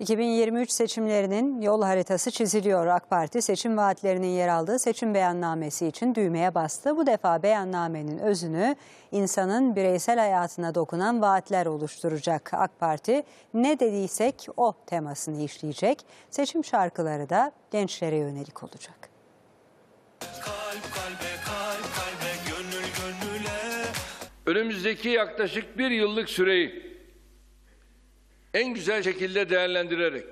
2023 seçimlerinin yol haritası çiziliyor. AK Parti seçim vaatlerinin yer aldığı seçim beyannamesi için düğmeye bastı. Bu defa beyannamenin özünü insanın bireysel hayatına dokunan vaatler oluşturacak. AK Parti ne dediysek o temasını işleyecek. Seçim şarkıları da gençlere yönelik olacak. Kalp kalbe, kalp kalbe, gönül gönüle. Önümüzdeki yaklaşık bir yıllık süreyi en güzel şekilde değerlendirerek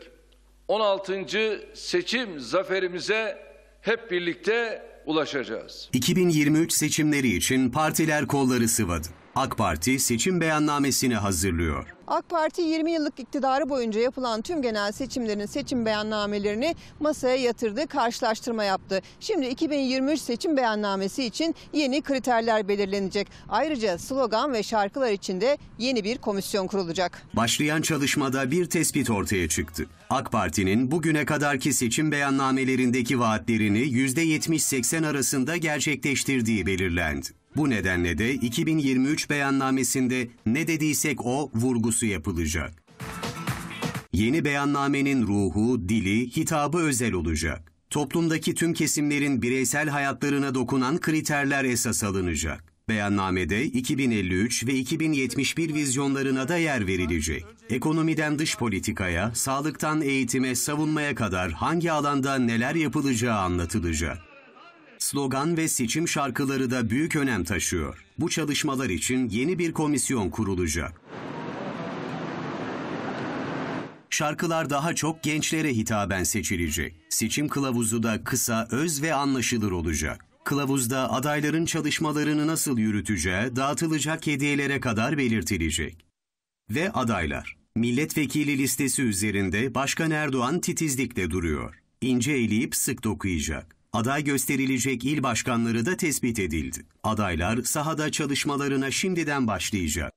16. seçim zaferimize hep birlikte ulaşacağız. 2023 seçimleri için partiler kolları sıvadı. AK Parti seçim beyannamesini hazırlıyor. AK Parti 20 yıllık iktidarı boyunca yapılan tüm genel seçimlerin seçim beyannamelerini masaya yatırdı, karşılaştırma yaptı. Şimdi 2023 seçim beyannamesi için yeni kriterler belirlenecek. Ayrıca slogan ve şarkılar için de yeni bir komisyon kurulacak. Başlayan çalışmada bir tespit ortaya çıktı. AK Parti'nin bugüne kadarki seçim beyannamelerindeki vaatlerini %70-80 arasında gerçekleştirdiği belirlendi. Bu nedenle de 2023 beyannamesinde ne dediysek o vurgusu yapılacak. Yeni beyannamenin ruhu, dili, hitabı özel olacak. Toplumdaki tüm kesimlerin bireysel hayatlarına dokunan kriterler esas alınacak. Beyannamede 2053 ve 2071 vizyonlarına da yer verilecek. Ekonomiden dış politikaya, sağlıktan eğitime, savunmaya kadar hangi alanda neler yapılacağı anlatılacak slogan ve seçim şarkıları da büyük önem taşıyor. Bu çalışmalar için yeni bir komisyon kurulacak. Şarkılar daha çok gençlere hitaben seçilecek. Seçim kılavuzu da kısa, öz ve anlaşılır olacak. Kılavuzda adayların çalışmalarını nasıl yürüteceği, dağıtılacak hediyelere kadar belirtilecek. Ve adaylar, milletvekili listesi üzerinde Başkan Erdoğan titizlikle duruyor. İnce eleyip sık dokuyacak. Aday gösterilecek il başkanları da tespit edildi. Adaylar sahada çalışmalarına şimdiden başlayacak.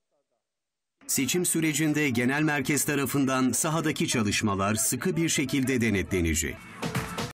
Seçim sürecinde genel merkez tarafından sahadaki çalışmalar sıkı bir şekilde denetlenecek.